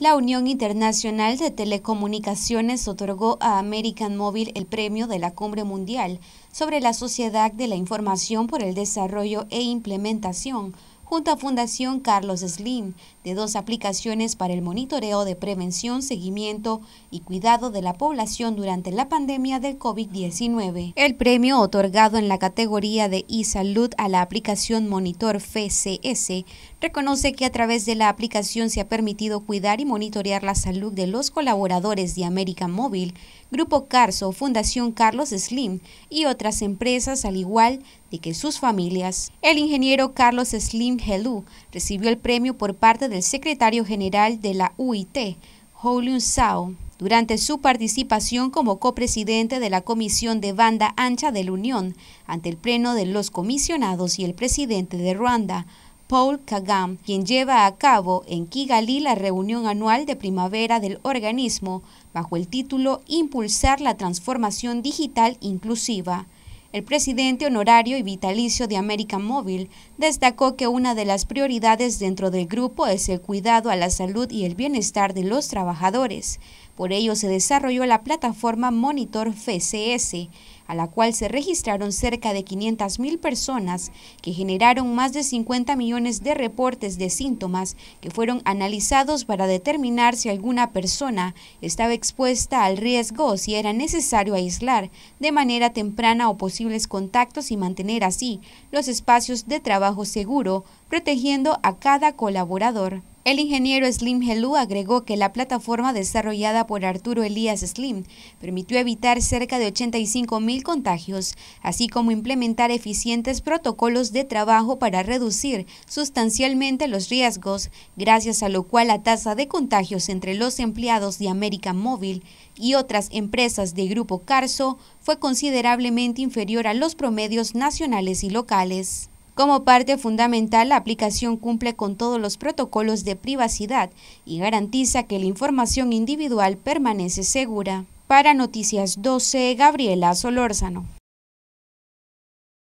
La Unión Internacional de Telecomunicaciones otorgó a American Mobile el premio de la Cumbre Mundial sobre la Sociedad de la Información por el Desarrollo e Implementación junto a Fundación Carlos Slim, de dos aplicaciones para el monitoreo de prevención, seguimiento y cuidado de la población durante la pandemia del COVID-19. El premio otorgado en la categoría de e-salud a la aplicación Monitor FCS reconoce que a través de la aplicación se ha permitido cuidar y monitorear la salud de los colaboradores de América Móvil, Grupo Carso, Fundación Carlos Slim y otras empresas, al igual de que sus familias. El ingeniero Carlos Slim Helu recibió el premio por parte del secretario general de la UIT, Houliun Sao, durante su participación como copresidente de la Comisión de Banda Ancha de la Unión ante el Pleno de los Comisionados y el presidente de Ruanda, Paul Kagam, quien lleva a cabo en Kigali la reunión anual de primavera del organismo bajo el título Impulsar la transformación digital inclusiva. El presidente honorario y vitalicio de América Móvil destacó que una de las prioridades dentro del grupo es el cuidado a la salud y el bienestar de los trabajadores. Por ello se desarrolló la plataforma Monitor FCS, a la cual se registraron cerca de 500.000 personas que generaron más de 50 millones de reportes de síntomas que fueron analizados para determinar si alguna persona estaba expuesta al riesgo si era necesario aislar de manera temprana o posibles contactos y mantener así los espacios de trabajo seguro, protegiendo a cada colaborador. El ingeniero Slim Helú agregó que la plataforma desarrollada por Arturo Elías Slim permitió evitar cerca de 85 mil contagios, así como implementar eficientes protocolos de trabajo para reducir sustancialmente los riesgos, gracias a lo cual la tasa de contagios entre los empleados de American Móvil y otras empresas de Grupo Carso fue considerablemente inferior a los promedios nacionales y locales. Como parte fundamental, la aplicación cumple con todos los protocolos de privacidad y garantiza que la información individual permanece segura. Para Noticias 12, Gabriela Solórzano.